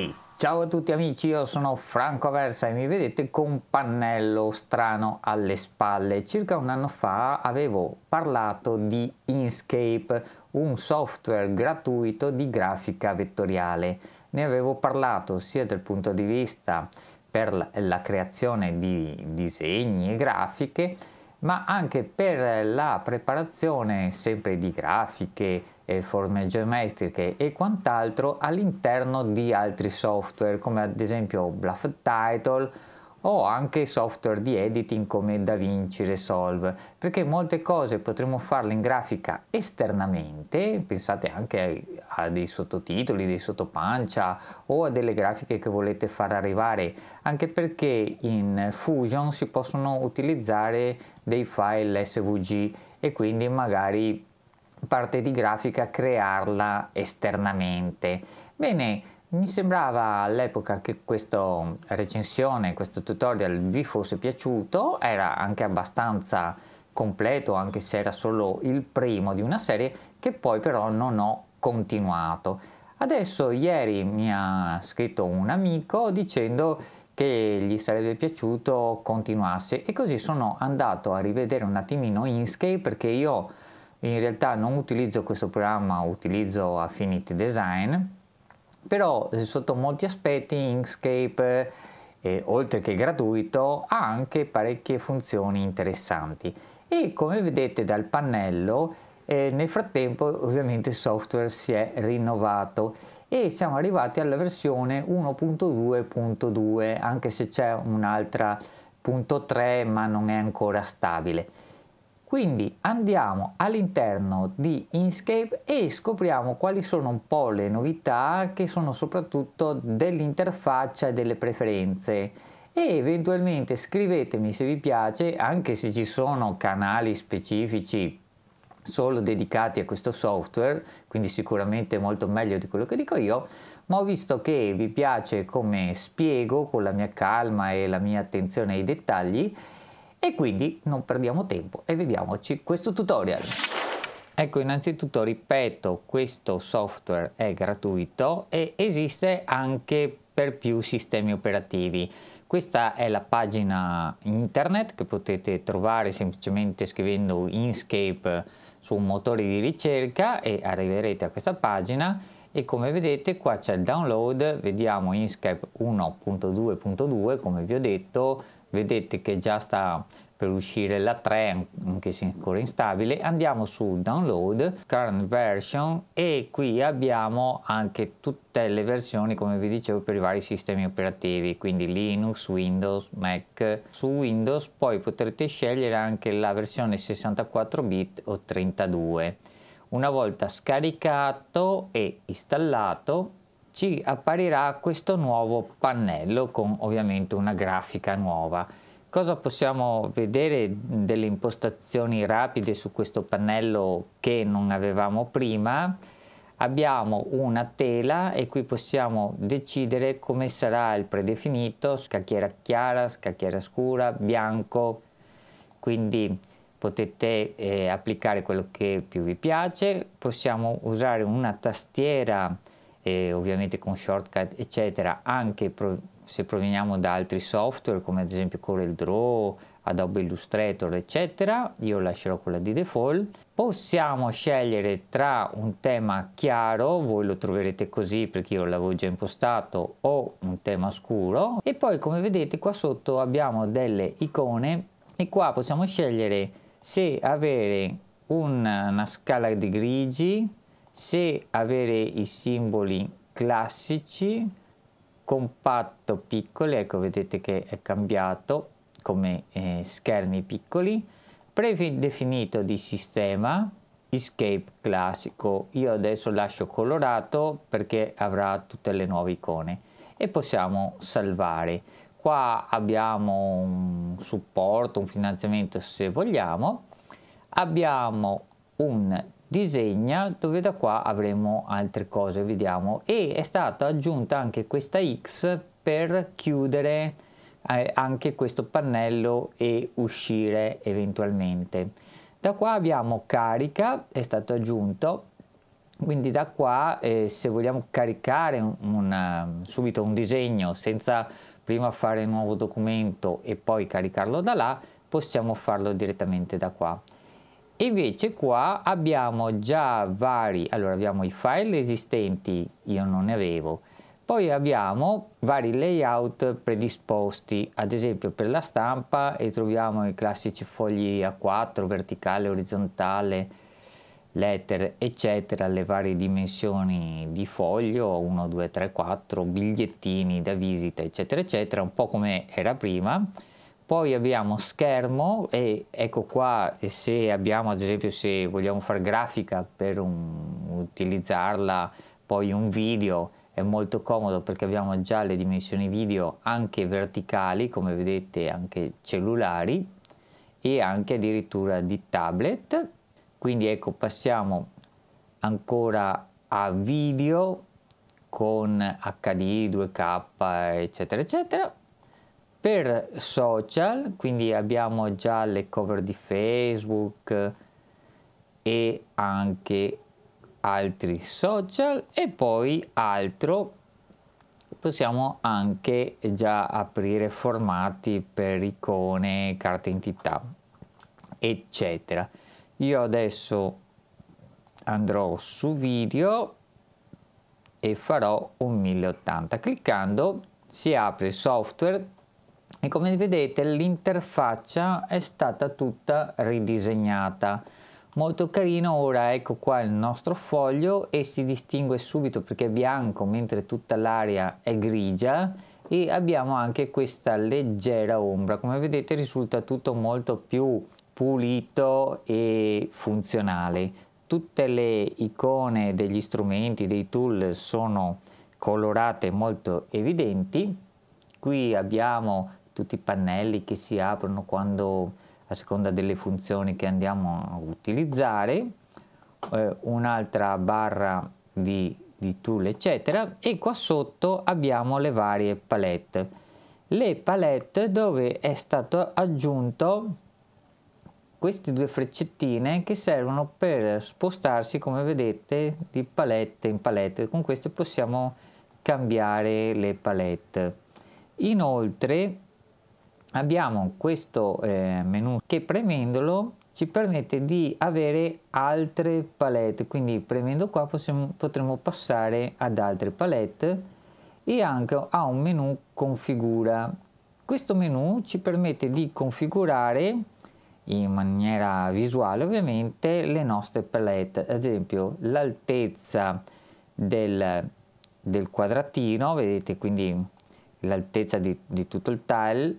avanti. Ciao a tutti amici, io sono Franco Versa e mi vedete con un pannello strano alle spalle. Circa un anno fa avevo parlato di Inkscape, un software gratuito di grafica vettoriale. Ne avevo parlato sia dal punto di vista per la creazione di disegni e grafiche, ma anche per la preparazione sempre di grafiche, forme geometriche e quant'altro all'interno di altri software come ad esempio Bluff Title o anche software di editing come DaVinci Resolve perché molte cose potremo farle in grafica esternamente pensate anche a dei sottotitoli, dei sottopancia o a delle grafiche che volete far arrivare anche perché in Fusion si possono utilizzare dei file SVG e quindi magari parte di grafica crearla esternamente. Bene, mi sembrava all'epoca che questa recensione, questo tutorial vi fosse piaciuto, era anche abbastanza completo anche se era solo il primo di una serie che poi però non ho continuato. Adesso ieri mi ha scritto un amico dicendo che gli sarebbe piaciuto continuasse e così sono andato a rivedere un attimino Inkscape perché io in realtà non utilizzo questo programma, utilizzo Affinity Design, però eh, sotto molti aspetti Inkscape, eh, oltre che gratuito, ha anche parecchie funzioni interessanti e come vedete dal pannello eh, nel frattempo ovviamente il software si è rinnovato e siamo arrivati alla versione 1.2.2 anche se c'è un'altra 3 ma non è ancora stabile quindi andiamo all'interno di Inkscape e scopriamo quali sono un po' le novità che sono soprattutto dell'interfaccia e delle preferenze e eventualmente scrivetemi se vi piace anche se ci sono canali specifici solo dedicati a questo software quindi sicuramente molto meglio di quello che dico io ma ho visto che vi piace come spiego con la mia calma e la mia attenzione ai dettagli e quindi non perdiamo tempo e vediamoci questo tutorial. Ecco, innanzitutto ripeto, questo software è gratuito e esiste anche per più sistemi operativi. Questa è la pagina internet che potete trovare semplicemente scrivendo Inkscape su un motore di ricerca e arriverete a questa pagina e come vedete qua c'è il download, vediamo Inkscape 1.2.2 come vi ho detto, vedete che già sta per uscire la 3 anche se ancora instabile andiamo su download current version e qui abbiamo anche tutte le versioni come vi dicevo per i vari sistemi operativi quindi linux windows mac su windows poi potrete scegliere anche la versione 64 bit o 32 una volta scaricato e installato ci apparirà questo nuovo pannello con ovviamente una grafica nuova. Cosa possiamo vedere delle impostazioni rapide su questo pannello che non avevamo prima? Abbiamo una tela e qui possiamo decidere come sarà il predefinito, scacchiera chiara, scacchiera scura, bianco, quindi potete eh, applicare quello che più vi piace. Possiamo usare una tastiera ovviamente con shortcut eccetera, anche pro se proveniamo da altri software come ad esempio Corel Adobe Illustrator eccetera, io lascerò quella di default. Possiamo scegliere tra un tema chiaro, voi lo troverete così perché io l'avevo già impostato, o un tema scuro e poi come vedete qua sotto abbiamo delle icone e qua possiamo scegliere se avere una scala di grigi se avere i simboli classici compatto piccoli ecco vedete che è cambiato come eh, schermi piccoli predefinito di sistema escape classico io adesso lascio colorato perché avrà tutte le nuove icone e possiamo salvare qua abbiamo un supporto un finanziamento se vogliamo abbiamo un disegna dove da qua avremo altre cose vediamo e è stata aggiunta anche questa X per chiudere eh, anche questo pannello e uscire eventualmente da qua abbiamo carica è stato aggiunto quindi da qua eh, se vogliamo caricare un, un, eh, subito un disegno senza prima fare un nuovo documento e poi caricarlo da là possiamo farlo direttamente da qua invece qua abbiamo già vari allora abbiamo i file esistenti io non ne avevo poi abbiamo vari layout predisposti, ad esempio per la stampa e troviamo i classici fogli A4, verticale, orizzontale, letter eccetera, le varie dimensioni di foglio, 1, 2, 3, 4, bigliettini da visita, eccetera, eccetera, un po' come era prima. Poi abbiamo schermo e ecco qua se abbiamo ad esempio se vogliamo fare grafica per un, utilizzarla poi un video è molto comodo perché abbiamo già le dimensioni video anche verticali come vedete anche cellulari e anche addirittura di tablet quindi ecco passiamo ancora a video con HD 2K eccetera eccetera per social, quindi abbiamo già le cover di Facebook e anche altri social e poi altro possiamo anche già aprire formati per icone, carte entità, eccetera. Io adesso andrò su video e farò un 1080. Cliccando si apre il software e come vedete l'interfaccia è stata tutta ridisegnata molto carino ora ecco qua il nostro foglio e si distingue subito perché è bianco mentre tutta l'area è grigia e abbiamo anche questa leggera ombra come vedete risulta tutto molto più pulito e funzionale tutte le icone degli strumenti dei tool sono colorate molto evidenti qui abbiamo tutti i pannelli che si aprono quando, a seconda delle funzioni che andiamo a utilizzare, eh, un'altra barra di, di tool eccetera e qua sotto abbiamo le varie palette. Le palette dove è stato aggiunto queste due freccettine che servono per spostarsi come vedete di palette in palette con queste possiamo cambiare le palette inoltre abbiamo questo eh, menu che premendolo ci permette di avere altre palette quindi premendo qua possiamo, potremo passare ad altre palette e anche a un menu configura questo menu ci permette di configurare in maniera visuale ovviamente le nostre palette ad esempio l'altezza del, del quadratino vedete quindi l'altezza di, di tutto il tile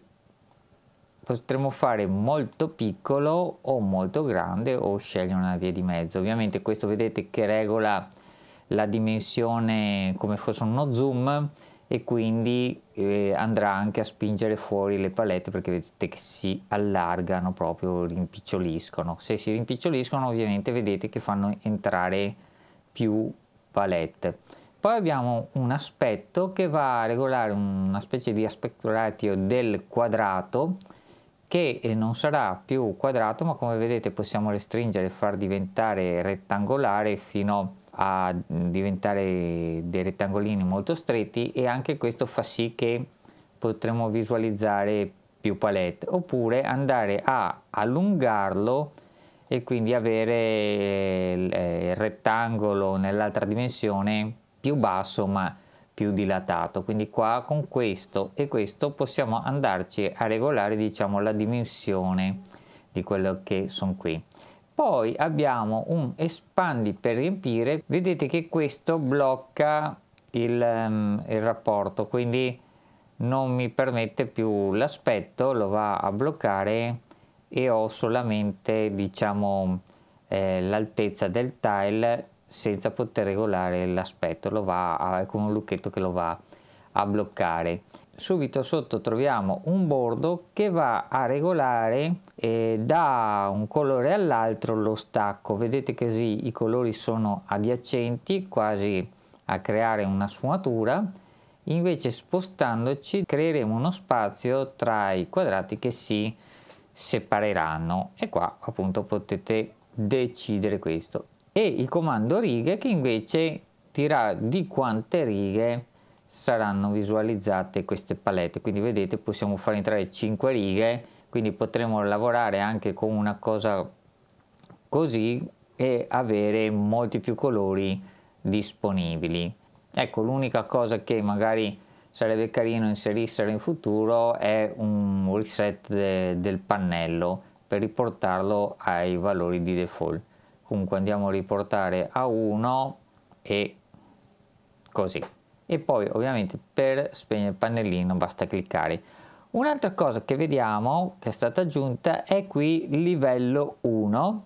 potremmo fare molto piccolo o molto grande o scegliere una via di mezzo. Ovviamente questo vedete che regola la dimensione come fosse uno zoom e quindi eh, andrà anche a spingere fuori le palette perché vedete che si allargano proprio, rimpiccioliscono. Se si rimpiccioliscono ovviamente vedete che fanno entrare più palette. Poi abbiamo un aspetto che va a regolare una specie di aspetto ratio del quadrato che eh, non sarà più quadrato ma come vedete possiamo restringere e far diventare rettangolare fino a mm, diventare dei rettangolini molto stretti e anche questo fa sì che potremo visualizzare più palette oppure andare a allungarlo e quindi avere eh, il rettangolo nell'altra dimensione più basso ma più dilatato quindi qua con questo e questo possiamo andarci a regolare diciamo la dimensione di quello che sono qui poi abbiamo un espandi per riempire vedete che questo blocca il, um, il rapporto quindi non mi permette più l'aspetto lo va a bloccare e ho solamente diciamo eh, l'altezza del tile senza poter regolare l'aspetto, lo va a, con un lucchetto che lo va a bloccare. Subito sotto troviamo un bordo che va a regolare eh, da un colore all'altro lo stacco. Vedete che così i colori sono adiacenti, quasi a creare una sfumatura. Invece spostandoci creeremo uno spazio tra i quadrati che si separeranno e qua appunto potete decidere questo e il comando righe che invece dirà di quante righe saranno visualizzate queste palette quindi vedete possiamo far entrare 5 righe quindi potremo lavorare anche con una cosa così e avere molti più colori disponibili ecco l'unica cosa che magari sarebbe carino inserissero in futuro è un reset de del pannello per riportarlo ai valori di default comunque andiamo a riportare a 1 e così e poi ovviamente per spegnere il pannellino basta cliccare un'altra cosa che vediamo che è stata aggiunta è qui livello 1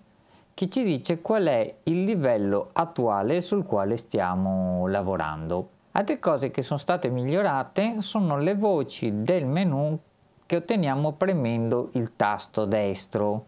che ci dice qual è il livello attuale sul quale stiamo lavorando altre cose che sono state migliorate sono le voci del menu che otteniamo premendo il tasto destro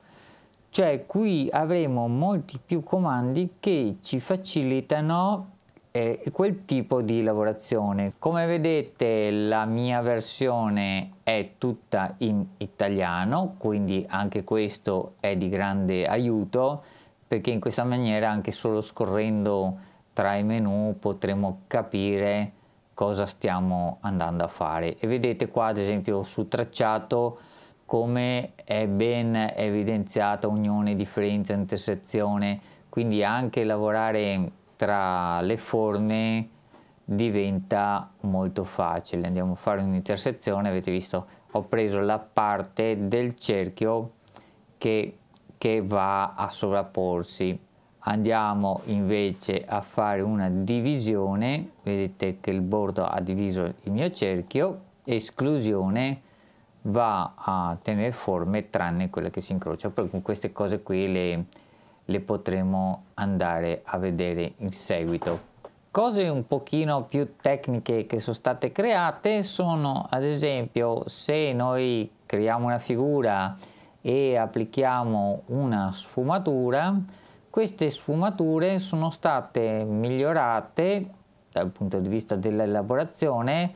cioè qui avremo molti più comandi che ci facilitano eh, quel tipo di lavorazione come vedete la mia versione è tutta in italiano quindi anche questo è di grande aiuto perché in questa maniera anche solo scorrendo tra i menu potremo capire cosa stiamo andando a fare e vedete qua ad esempio su tracciato come è ben evidenziata unione, differenza, intersezione, quindi anche lavorare tra le forme diventa molto facile. Andiamo a fare un'intersezione, avete visto, ho preso la parte del cerchio che, che va a sovrapporsi. Andiamo invece a fare una divisione, vedete che il bordo ha diviso il mio cerchio, esclusione, va a tenere forme tranne quella che si incrocia, proprio queste cose qui le, le potremo andare a vedere in seguito. Cose un pochino più tecniche che sono state create sono ad esempio se noi creiamo una figura e applichiamo una sfumatura, queste sfumature sono state migliorate dal punto di vista dell'elaborazione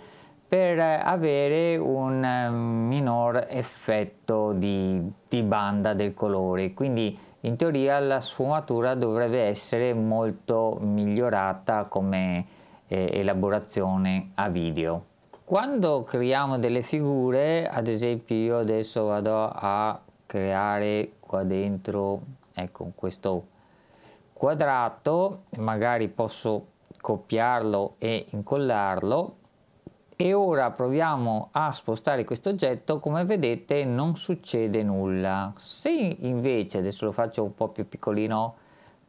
per avere un ehm, minor effetto di, di banda del colore quindi in teoria la sfumatura dovrebbe essere molto migliorata come eh, elaborazione a video. Quando creiamo delle figure, ad esempio io adesso vado a creare qua dentro, ecco questo quadrato, magari posso copiarlo e incollarlo e ora proviamo a spostare questo oggetto come vedete non succede nulla se invece adesso lo faccio un po più piccolino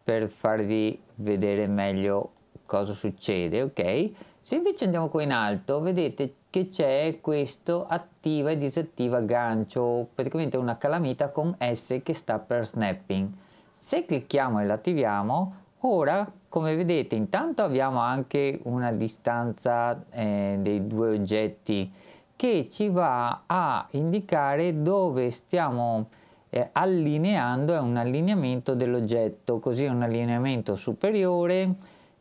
per farvi vedere meglio cosa succede ok se invece andiamo qua in alto vedete che c'è questo attiva e disattiva gancio praticamente una calamita con s che sta per snapping se clicchiamo e l'attiviamo Ora, come vedete, intanto abbiamo anche una distanza eh, dei due oggetti che ci va a indicare dove stiamo eh, allineando, è un allineamento dell'oggetto, così è un allineamento superiore,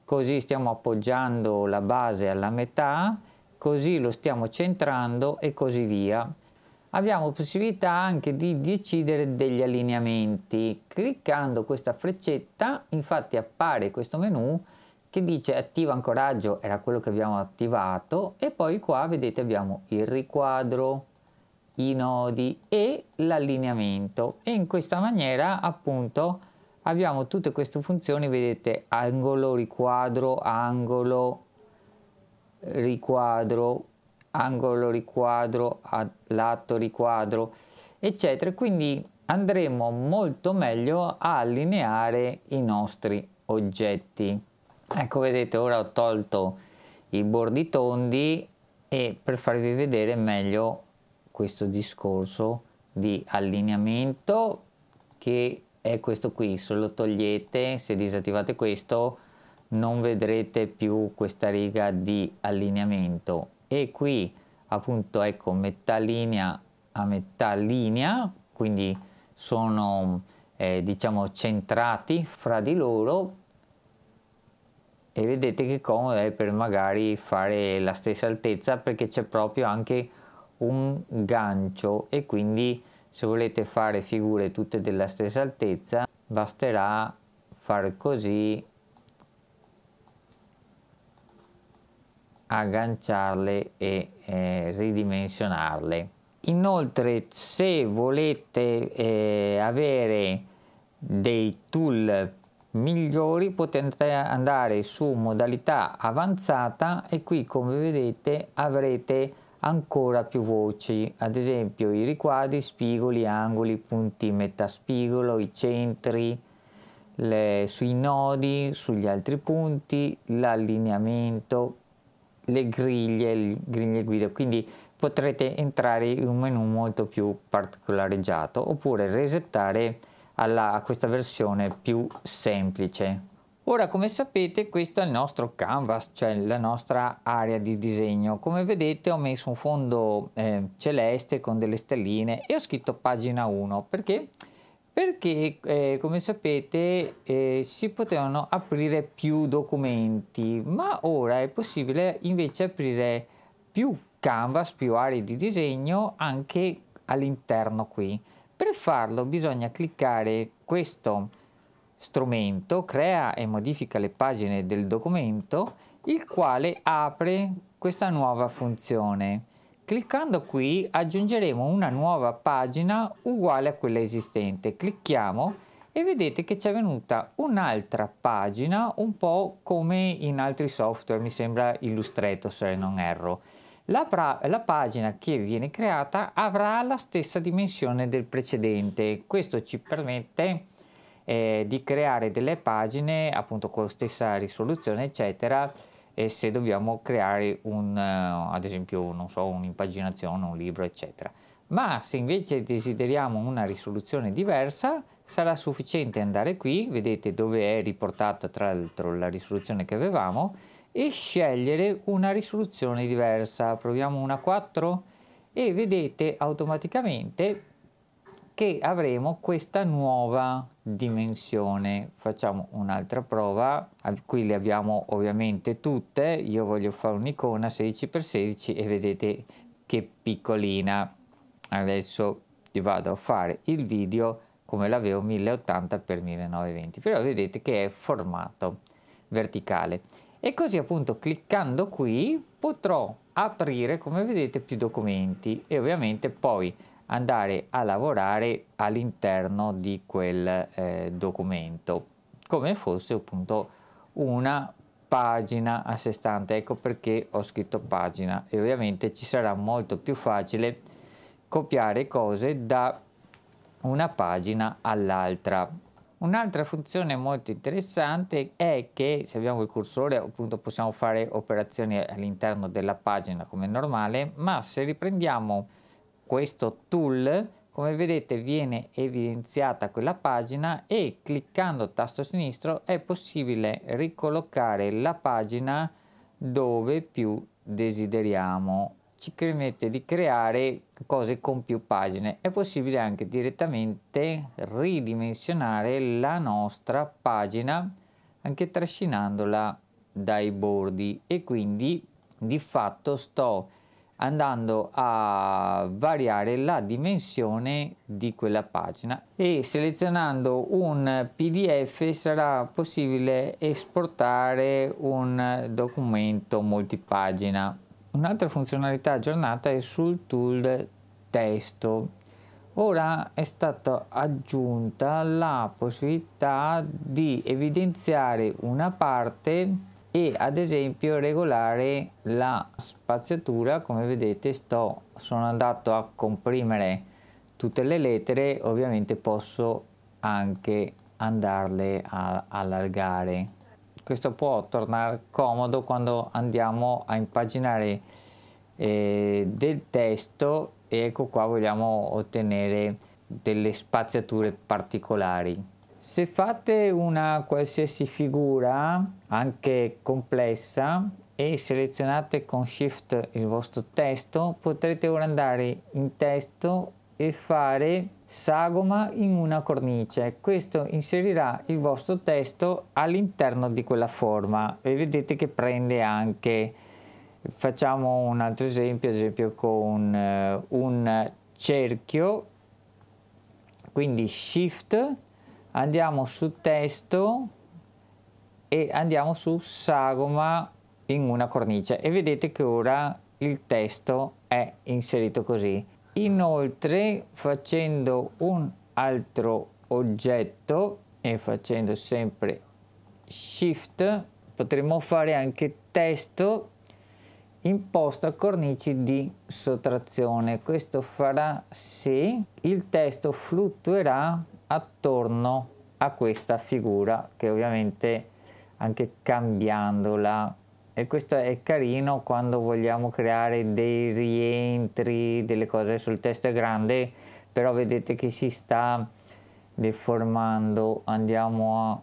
così stiamo appoggiando la base alla metà, così lo stiamo centrando e così via abbiamo possibilità anche di decidere degli allineamenti. Cliccando questa freccetta infatti appare questo menu che dice attiva ancoraggio, era quello che abbiamo attivato e poi qua vedete abbiamo il riquadro, i nodi e l'allineamento e in questa maniera appunto abbiamo tutte queste funzioni, vedete angolo, riquadro, angolo, riquadro, angolo riquadro a lato riquadro eccetera quindi andremo molto meglio a allineare i nostri oggetti ecco vedete ora ho tolto i bordi tondi e per farvi vedere meglio questo discorso di allineamento che è questo qui se lo togliete se disattivate questo non vedrete più questa riga di allineamento e qui appunto ecco metà linea a metà linea quindi sono eh, diciamo centrati fra di loro e vedete che comodo è per magari fare la stessa altezza perché c'è proprio anche un gancio e quindi se volete fare figure tutte della stessa altezza basterà fare così agganciarle e eh, ridimensionarle. Inoltre se volete eh, avere dei tool migliori potete andare su modalità avanzata e qui come vedete avrete ancora più voci ad esempio i riquadri spigoli angoli punti metà spigolo, i centri le, sui nodi sugli altri punti l'allineamento le griglie, le griglie guida, quindi potrete entrare in un menu molto più particolareggiato oppure resettare alla, a questa versione più semplice. Ora come sapete questo è il nostro canvas, cioè la nostra area di disegno. Come vedete ho messo un fondo eh, celeste con delle stelline e ho scritto pagina 1 perché perché eh, come sapete eh, si potevano aprire più documenti, ma ora è possibile invece aprire più canvas, più aree di disegno anche all'interno qui. Per farlo bisogna cliccare questo strumento, crea e modifica le pagine del documento, il quale apre questa nuova funzione. Cliccando qui aggiungeremo una nuova pagina uguale a quella esistente. Clicchiamo e vedete che ci è venuta un'altra pagina un po' come in altri software, mi sembra Illustrator se non erro. La, la, pagina che viene creata avrà la stessa dimensione del precedente, questo ci permette eh, di creare delle pagine appunto con la stessa risoluzione eccetera e se dobbiamo creare un, eh, ad esempio, non so, un'impaginazione, un libro, eccetera. Ma se invece desideriamo una risoluzione diversa, sarà sufficiente andare qui, vedete dove è riportata tra l'altro la risoluzione che avevamo, e scegliere una risoluzione diversa. Proviamo una 4 e vedete automaticamente che avremo questa nuova dimensione. Facciamo un'altra prova, qui le abbiamo ovviamente tutte, io voglio fare un'icona 16x16 e vedete che piccolina. Adesso vi vado a fare il video come l'avevo 1080x1920, però vedete che è formato verticale. E così appunto cliccando qui potrò aprire come vedete più documenti e ovviamente poi andare a lavorare all'interno di quel eh, documento come fosse appunto una pagina a sé stante ecco perché ho scritto pagina e ovviamente ci sarà molto più facile copiare cose da una pagina all'altra un'altra funzione molto interessante è che se abbiamo il cursore appunto possiamo fare operazioni all'interno della pagina come normale ma se riprendiamo questo tool come vedete viene evidenziata quella pagina e cliccando tasto sinistro è possibile ricollocare la pagina dove più desideriamo ci permette di creare cose con più pagine è possibile anche direttamente ridimensionare la nostra pagina anche trascinandola dai bordi e quindi di fatto sto andando a variare la dimensione di quella pagina e selezionando un pdf sarà possibile esportare un documento multipagina un'altra funzionalità aggiornata è sul tool testo ora è stata aggiunta la possibilità di evidenziare una parte e ad esempio regolare la spaziatura come vedete sto sono andato a comprimere tutte le lettere ovviamente posso anche andarle a allargare questo può tornare comodo quando andiamo a impaginare eh, del testo e ecco qua vogliamo ottenere delle spaziature particolari se fate una qualsiasi figura, anche complessa, e selezionate con Shift il vostro testo, potrete ora andare in testo e fare sagoma in una cornice. Questo inserirà il vostro testo all'interno di quella forma e vedete che prende anche facciamo un altro esempio, ad esempio con eh, un cerchio quindi shift andiamo su testo e andiamo su sagoma in una cornice e vedete che ora il testo è inserito così inoltre facendo un altro oggetto e facendo sempre shift potremmo fare anche testo imposta cornici di sottrazione questo farà sì il testo fluttuerà attorno a questa figura che ovviamente anche cambiandola e questo è carino quando vogliamo creare dei rientri delle cose sul testo è grande però vedete che si sta deformando andiamo a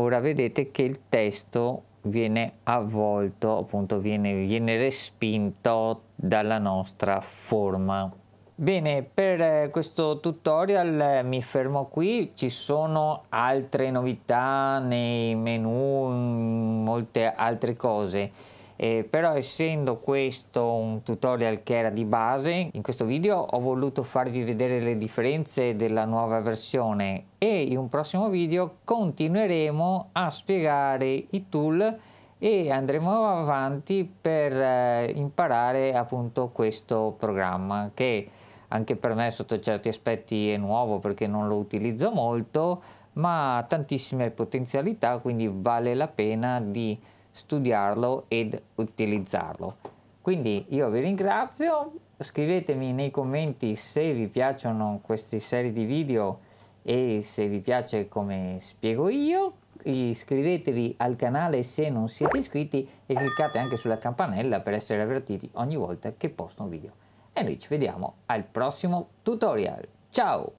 ora vedete che il testo viene avvolto appunto viene, viene respinto dalla nostra forma Bene, per eh, questo tutorial eh, mi fermo qui, ci sono altre novità nei menu, mm, molte altre cose, eh, però essendo questo un tutorial che era di base, in questo video ho voluto farvi vedere le differenze della nuova versione e in un prossimo video continueremo a spiegare i tool e andremo avanti per eh, imparare appunto questo programma che anche per me sotto certi aspetti è nuovo perché non lo utilizzo molto, ma ha tantissime potenzialità, quindi vale la pena di studiarlo ed utilizzarlo. Quindi io vi ringrazio, scrivetemi nei commenti se vi piacciono queste serie di video e se vi piace come spiego io, iscrivetevi al canale se non siete iscritti e cliccate anche sulla campanella per essere avvertiti ogni volta che posto un video e noi ci vediamo al prossimo tutorial. Ciao!